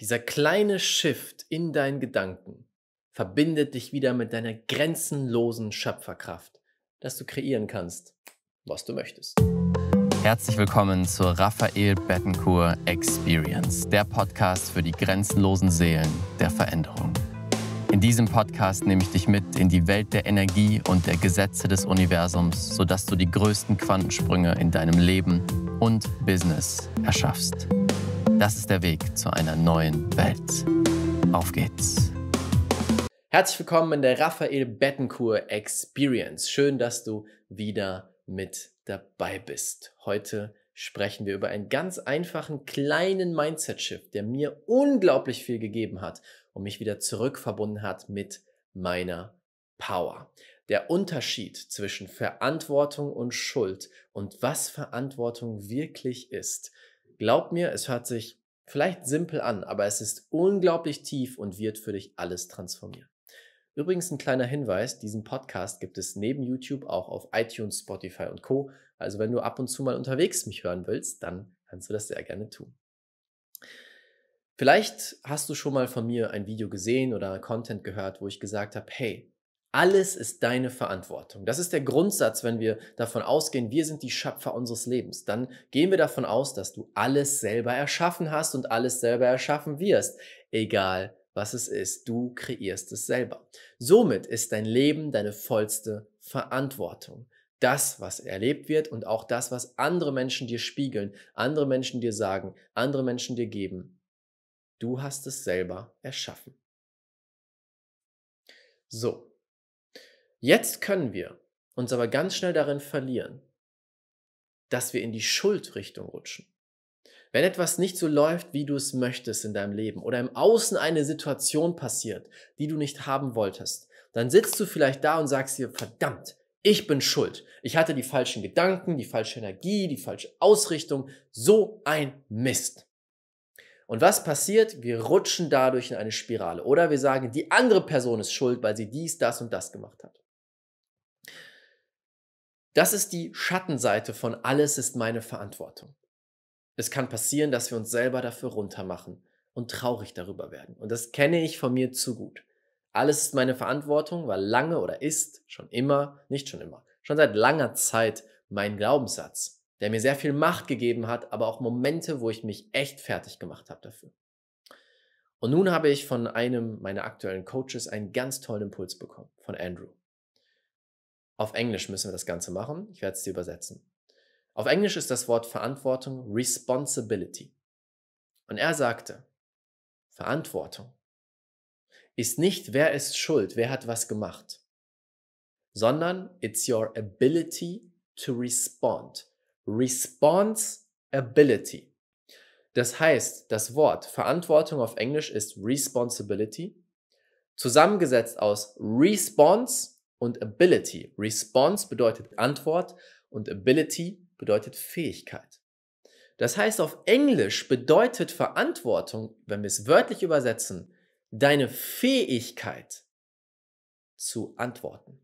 Dieser kleine Shift in deinen Gedanken verbindet dich wieder mit deiner grenzenlosen Schöpferkraft, dass du kreieren kannst, was du möchtest. Herzlich willkommen zur Raphael Bettencourt Experience, der Podcast für die grenzenlosen Seelen der Veränderung. In diesem Podcast nehme ich dich mit in die Welt der Energie und der Gesetze des Universums, sodass du die größten Quantensprünge in deinem Leben und Business erschaffst. Das ist der Weg zu einer neuen Welt. Auf geht's. Herzlich willkommen in der Raphael Bettencourt Experience. Schön, dass du wieder mit dabei bist. Heute sprechen wir über einen ganz einfachen kleinen Mindset-Shift, der mir unglaublich viel gegeben hat und mich wieder zurückverbunden hat mit meiner Power. Der Unterschied zwischen Verantwortung und Schuld und was Verantwortung wirklich ist Glaub mir, es hört sich vielleicht simpel an, aber es ist unglaublich tief und wird für dich alles transformieren. Übrigens ein kleiner Hinweis, diesen Podcast gibt es neben YouTube auch auf iTunes, Spotify und Co. Also wenn du ab und zu mal unterwegs mich hören willst, dann kannst du das sehr gerne tun. Vielleicht hast du schon mal von mir ein Video gesehen oder Content gehört, wo ich gesagt habe, hey, alles ist deine Verantwortung. Das ist der Grundsatz, wenn wir davon ausgehen, wir sind die Schöpfer unseres Lebens. Dann gehen wir davon aus, dass du alles selber erschaffen hast und alles selber erschaffen wirst. Egal was es ist, du kreierst es selber. Somit ist dein Leben deine vollste Verantwortung. Das, was erlebt wird und auch das, was andere Menschen dir spiegeln, andere Menschen dir sagen, andere Menschen dir geben, du hast es selber erschaffen. So, Jetzt können wir uns aber ganz schnell darin verlieren, dass wir in die Schuldrichtung rutschen. Wenn etwas nicht so läuft, wie du es möchtest in deinem Leben oder im Außen eine Situation passiert, die du nicht haben wolltest, dann sitzt du vielleicht da und sagst dir, verdammt, ich bin schuld. Ich hatte die falschen Gedanken, die falsche Energie, die falsche Ausrichtung. So ein Mist. Und was passiert? Wir rutschen dadurch in eine Spirale. Oder wir sagen, die andere Person ist schuld, weil sie dies, das und das gemacht hat. Das ist die Schattenseite von alles ist meine Verantwortung. Es kann passieren, dass wir uns selber dafür runtermachen und traurig darüber werden. Und das kenne ich von mir zu gut. Alles ist meine Verantwortung, war lange oder ist schon immer, nicht schon immer, schon seit langer Zeit mein Glaubenssatz, der mir sehr viel Macht gegeben hat, aber auch Momente, wo ich mich echt fertig gemacht habe dafür. Und nun habe ich von einem meiner aktuellen Coaches einen ganz tollen Impuls bekommen, von Andrew. Auf Englisch müssen wir das Ganze machen. Ich werde es dir übersetzen. Auf Englisch ist das Wort Verantwortung Responsibility. Und er sagte, Verantwortung ist nicht, wer ist schuld, wer hat was gemacht, sondern it's your ability to respond. Responsibility. Das heißt, das Wort Verantwortung auf Englisch ist Responsibility, zusammengesetzt aus Response und Ability. Response bedeutet Antwort und Ability bedeutet Fähigkeit. Das heißt, auf Englisch bedeutet Verantwortung, wenn wir es wörtlich übersetzen, deine Fähigkeit zu antworten.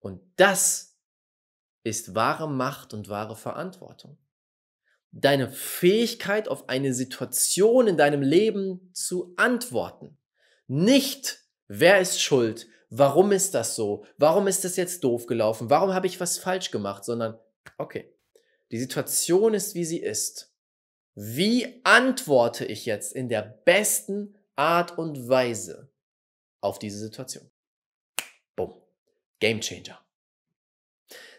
Und das ist wahre Macht und wahre Verantwortung. Deine Fähigkeit auf eine Situation in deinem Leben zu antworten. Nicht, wer ist schuld, warum ist das so? Warum ist das jetzt doof gelaufen? Warum habe ich was falsch gemacht? Sondern, okay, die Situation ist, wie sie ist. Wie antworte ich jetzt in der besten Art und Weise auf diese Situation? Boom. Game Changer.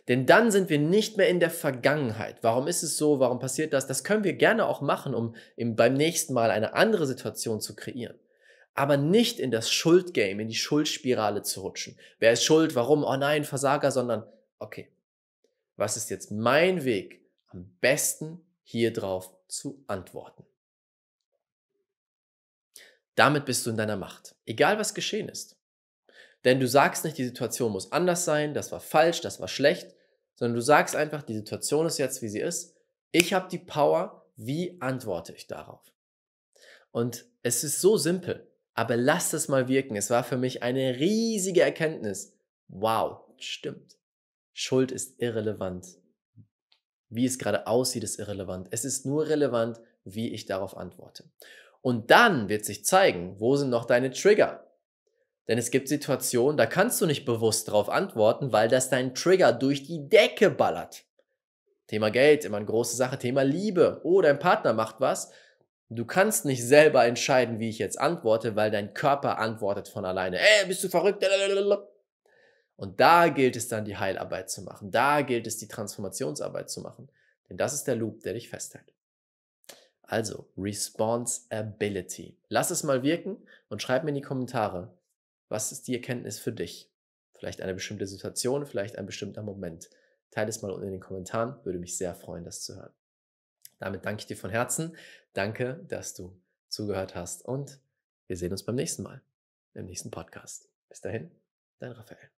Denn dann sind wir nicht mehr in der Vergangenheit. Warum ist es so? Warum passiert das? Das können wir gerne auch machen, um beim nächsten Mal eine andere Situation zu kreieren aber nicht in das Schuldgame, in die Schuldspirale zu rutschen. Wer ist schuld? Warum? Oh nein, Versager, sondern okay, was ist jetzt mein Weg, am besten hier drauf zu antworten? Damit bist du in deiner Macht, egal was geschehen ist. Denn du sagst nicht, die Situation muss anders sein, das war falsch, das war schlecht, sondern du sagst einfach, die Situation ist jetzt, wie sie ist. Ich habe die Power, wie antworte ich darauf? Und es ist so simpel. Aber lass das mal wirken. Es war für mich eine riesige Erkenntnis. Wow, stimmt. Schuld ist irrelevant. Wie es gerade aussieht, ist irrelevant. Es ist nur relevant, wie ich darauf antworte. Und dann wird sich zeigen, wo sind noch deine Trigger? Denn es gibt Situationen, da kannst du nicht bewusst darauf antworten, weil das dein Trigger durch die Decke ballert. Thema Geld, immer eine große Sache. Thema Liebe. Oh, dein Partner macht was Du kannst nicht selber entscheiden, wie ich jetzt antworte, weil dein Körper antwortet von alleine. Ey, bist du verrückt? Und da gilt es dann, die Heilarbeit zu machen. Da gilt es, die Transformationsarbeit zu machen. Denn das ist der Loop, der dich festhält. Also, Responsibility. Lass es mal wirken und schreib mir in die Kommentare, was ist die Erkenntnis für dich? Vielleicht eine bestimmte Situation, vielleicht ein bestimmter Moment. Teile es mal unten in den Kommentaren, würde mich sehr freuen, das zu hören. Damit danke ich dir von Herzen. Danke, dass du zugehört hast und wir sehen uns beim nächsten Mal, im nächsten Podcast. Bis dahin, dein Raphael.